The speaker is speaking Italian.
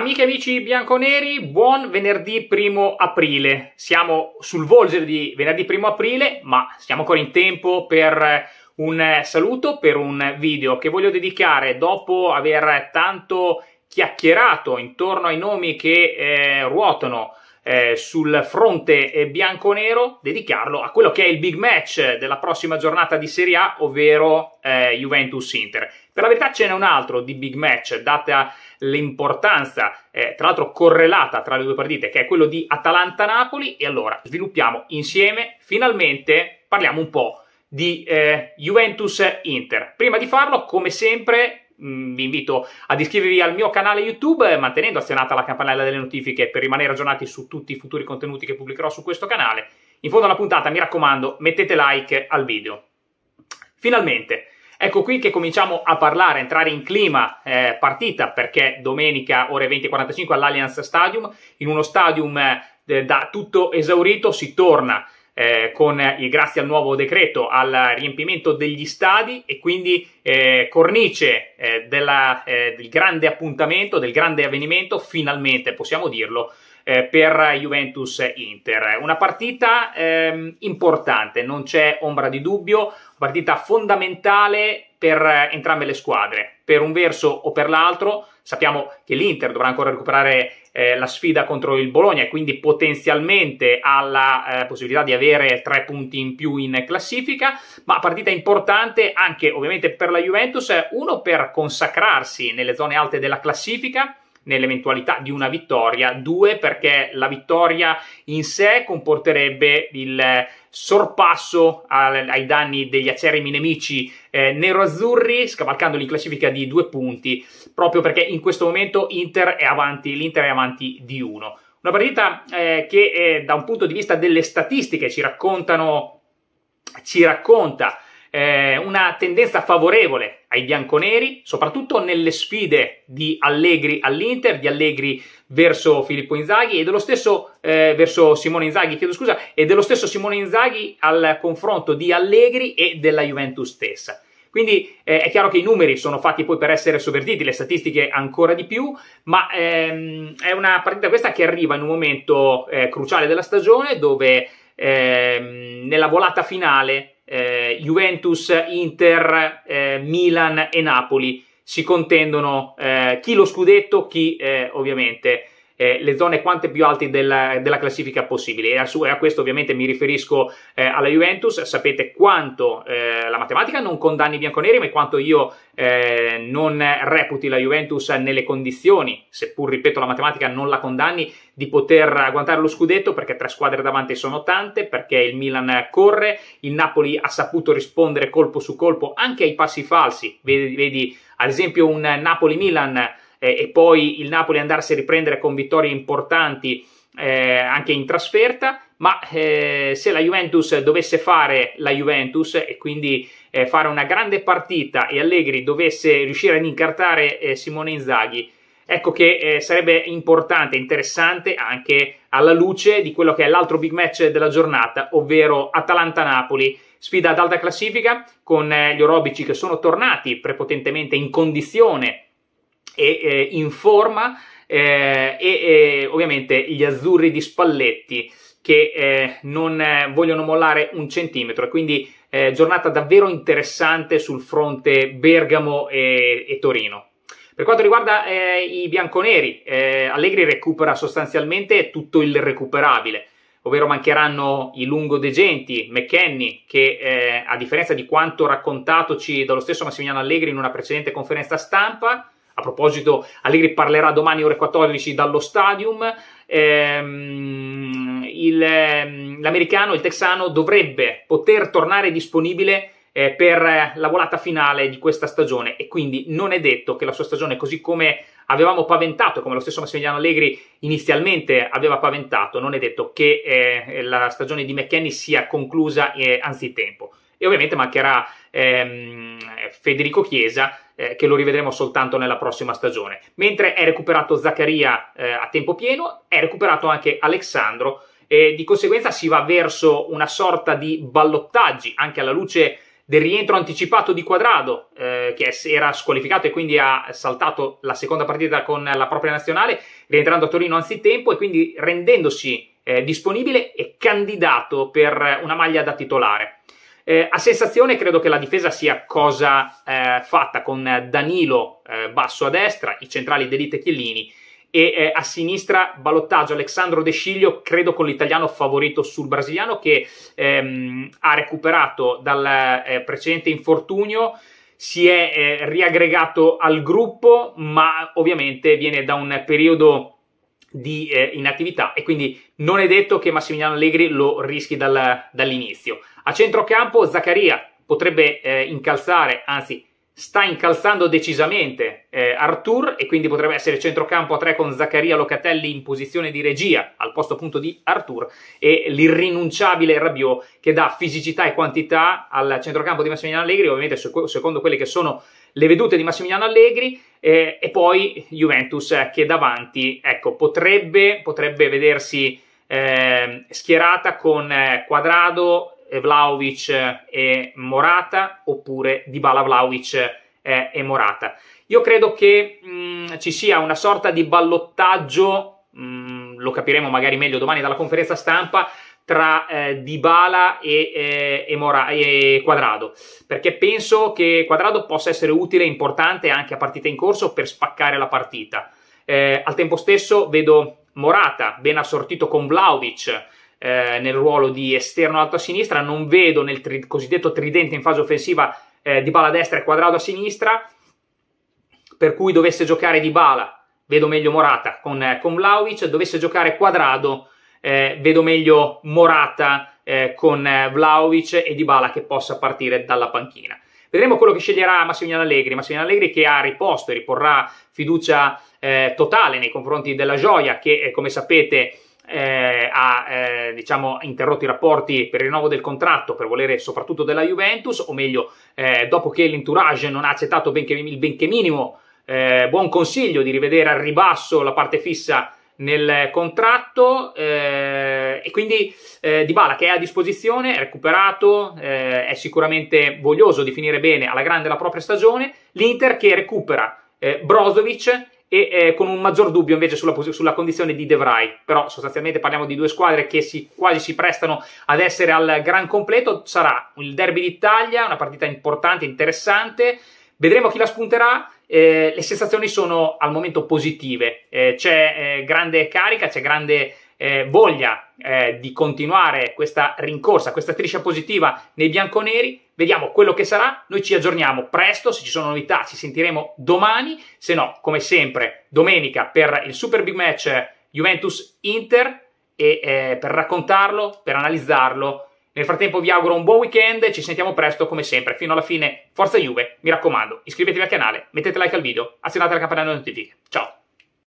Amiche e amici bianconeri, buon venerdì primo aprile. Siamo sul volgere di venerdì primo aprile, ma siamo ancora in tempo per un saluto, per un video che voglio dedicare dopo aver tanto chiacchierato intorno ai nomi che eh, ruotano eh, sul fronte eh, bianco-nero, dedicarlo a quello che è il big match della prossima giornata di Serie A, ovvero eh, Juventus-Inter. Per la verità ce n'è un altro di big match, data l'importanza, eh, tra l'altro correlata tra le due partite, che è quello di Atalanta-Napoli. E allora sviluppiamo insieme, finalmente parliamo un po' di eh, Juventus-Inter. Prima di farlo, come sempre, mm, vi invito ad iscrivervi al mio canale YouTube mantenendo azionata la campanella delle notifiche per rimanere aggiornati su tutti i futuri contenuti che pubblicherò su questo canale. In fondo alla puntata, mi raccomando, mettete like al video. Finalmente, Ecco qui che cominciamo a parlare, a entrare in clima eh, partita, perché domenica ore 20.45 all'Allianz Stadium, in uno stadium eh, da tutto esaurito, si torna eh, con, grazie al nuovo decreto al riempimento degli stadi e quindi eh, cornice eh, della, eh, del grande appuntamento, del grande avvenimento, finalmente possiamo dirlo, eh, per Juventus-Inter. Una partita ehm, importante, non c'è ombra di dubbio, partita fondamentale per entrambe le squadre, per un verso o per l'altro. Sappiamo che l'Inter dovrà ancora recuperare eh, la sfida contro il Bologna e quindi potenzialmente ha la eh, possibilità di avere tre punti in più in classifica, ma partita importante anche ovviamente per la Juventus, uno per consacrarsi nelle zone alte della classifica, nell'eventualità di una vittoria, due perché la vittoria in sé comporterebbe il eh, sorpasso ai danni degli acerrimi nemici eh, nero-azzurri, scavalcandoli in classifica di due punti, proprio perché in questo momento Inter è avanti, l'Inter è avanti di uno. Una partita eh, che eh, da un punto di vista delle statistiche ci raccontano, ci racconta eh, una tendenza favorevole ai bianconeri, soprattutto nelle sfide di Allegri all'Inter, di Allegri verso Filippo Inzaghi e dello stesso eh, verso Simone Inzaghi, chiedo scusa, e dello stesso Simone Inzaghi al confronto di Allegri e della Juventus stessa. Quindi eh, è chiaro che i numeri sono fatti poi per essere sovvertiti, le statistiche ancora di più, ma ehm, è una partita questa che arriva in un momento eh, cruciale della stagione dove ehm, nella volata finale eh, Juventus, Inter, eh, Milan e Napoli si contendono eh, chi lo scudetto, chi eh, ovviamente eh, le zone quante più alte della, della classifica possibile. E a, su, a, questo ovviamente mi riferisco eh, alla Juventus. Sapete quanto eh, la matematica non condanni i bianconeri, ma quanto io eh, non reputi la Juventus nelle condizioni, seppur ripeto la matematica non la condanni, di poter agguantare lo scudetto perché tre squadre davanti sono tante, perché il Milan corre, il Napoli ha saputo rispondere colpo su colpo anche ai passi falsi. Vedi, vedi ad esempio un Napoli-Milan eh, e poi il Napoli andarsi a riprendere con vittorie importanti eh, anche in trasferta, ma eh, se la Juventus dovesse fare la Juventus e quindi eh, fare una grande partita e Allegri dovesse riuscire ad incartare eh, Simone Inzaghi, ecco che eh, sarebbe importante, interessante anche alla luce di quello che è l'altro big match della giornata, ovvero Atalanta-Napoli, sfida ad alta classifica con eh, gli Orobici che sono tornati prepotentemente in condizione e eh, in forma eh, e ovviamente gli azzurri di Spalletti che eh, non eh, vogliono mollare un centimetro quindi eh, giornata davvero interessante sul fronte Bergamo e, e Torino. Per quanto riguarda i bianconeri, Allegri recupera sostanzialmente tutto il recuperabile ovvero mancheranno i lungo degenti McKenny, che eh, a differenza di quanto raccontatoci dallo stesso Massimiliano Allegri in una precedente conferenza stampa, a proposito, Allegri parlerà domani ore 14 dallo stadium. Ehm, il, ehm, l'americano, il texano, dovrebbe poter tornare disponibile eh, per eh, la volata finale di questa stagione e quindi non è detto che la sua stagione, così come avevamo paventato, come lo stesso Massimiliano Allegri inizialmente aveva paventato, non è detto che eh, la stagione di McKenny sia conclusa eh, anzitempo. E ovviamente mancherà ehm, Federico Chiesa, eh, che lo rivedremo soltanto nella prossima stagione. Mentre è recuperato Zaccaria eh, a tempo pieno, è recuperato anche Alessandro e di conseguenza si va verso una sorta di ballottaggi anche alla luce del rientro anticipato di Quadrado, eh, che era squalificato e quindi ha saltato la seconda partita con la propria nazionale, rientrando a Torino anzitempo e quindi rendendosi eh, disponibile e candidato per una maglia da titolare. Eh, a sensazione credo che la difesa sia cosa eh, fatta con Danilo eh, basso a destra, i centrali Delite Chiellini e eh, a sinistra Balottaggio, Alessandro De Sciglio, credo con l'italiano favorito sul brasiliano che ehm, ha recuperato dal eh, precedente infortunio si è eh, riaggregato al gruppo, ma ovviamente viene da un periodo di eh, inattività e quindi non è detto che Massimiliano Allegri lo rischi dal, dall'inizio. A centrocampo Zaccaria potrebbe eh, incalzare, anzi sta incalzando decisamente eh, Artur e quindi potrebbe essere centrocampo a tre con Zaccaria Locatelli in posizione di regia al posto appunto di Artur e l'irrinunciabile Rabiot che dà fisicità e quantità al centrocampo di Massimiliano Allegri ovviamente secondo quelle che sono le vedute di Massimiliano Allegri eh, e poi Juventus eh, che davanti ecco potrebbe, potrebbe vedersi ehm, schierata con eh, Quadrado Vlaovic e eh, Morata oppure Dybala Vlaovic e eh, Morata. Io credo che mh, mm, ci sia una sorta di ballottaggio, mh, mm, lo capiremo magari meglio domani dalla conferenza stampa, tra eh, Dybala e, eh, e, e Quadrado, perché penso che Quadrado possa essere utile e importante anche a partita in corso per spaccare la partita. Eh, al tempo stesso vedo Morata ben assortito con Vlaovic, eh, nel ruolo di esterno alto a sinistra, non vedo nel tri- cosiddetto tridente in fase offensiva eh, di bala destra e quadrato a sinistra, per cui dovesse giocare di bala, vedo meglio Morata con, eh, con Vlaovic, dovesse giocare quadrado, eh, vedo meglio Morata eh, con eh, Vlaovic e di bala che possa partire dalla panchina. Vedremo quello che sceglierà Massimiliano Allegri. Massimiliano Allegri che ha riposto e riporrà fiducia eh, totale nei confronti della Gioia, che come sapete eh, ha eh, diciamo, interrotto i rapporti per il rinnovo del contratto per volere soprattutto della Juventus, o meglio, eh, dopo che l'entourage non ha accettato benché, il benché minimo eh, buon consiglio di rivedere al ribasso la parte fissa nel contratto eh, e quindi eh, Di Bala che è a disposizione, è recuperato, è sicuramente voglioso di finire bene alla grande la propria stagione, l'Inter che recupera Brozovic e eh, con un maggior dubbio invece sulla, sulla, condizione di De Vrij, però sostanzialmente parliamo di due squadre che si, quasi si prestano ad essere al gran completo, sarà il derby d'Italia, una partita importante, interessante, vedremo chi la spunterà, eh, le sensazioni sono al momento positive, eh, c'è eh, grande carica, c'è grande eh, voglia eh, di continuare questa rincorsa, questa striscia positiva nei bianconeri. Vediamo quello che sarà. Noi ci aggiorniamo presto. Se ci sono novità, ci sentiremo domani. Se no, come sempre, domenica per il super big match Juventus-Inter e eh, per raccontarlo, per analizzarlo. Nel frattempo vi auguro un buon weekend, ci sentiamo presto come sempre, fino alla fine, forza Juve, mi raccomando, iscrivetevi al canale, mettete like al video, azionate la campanella di notifiche, ciao!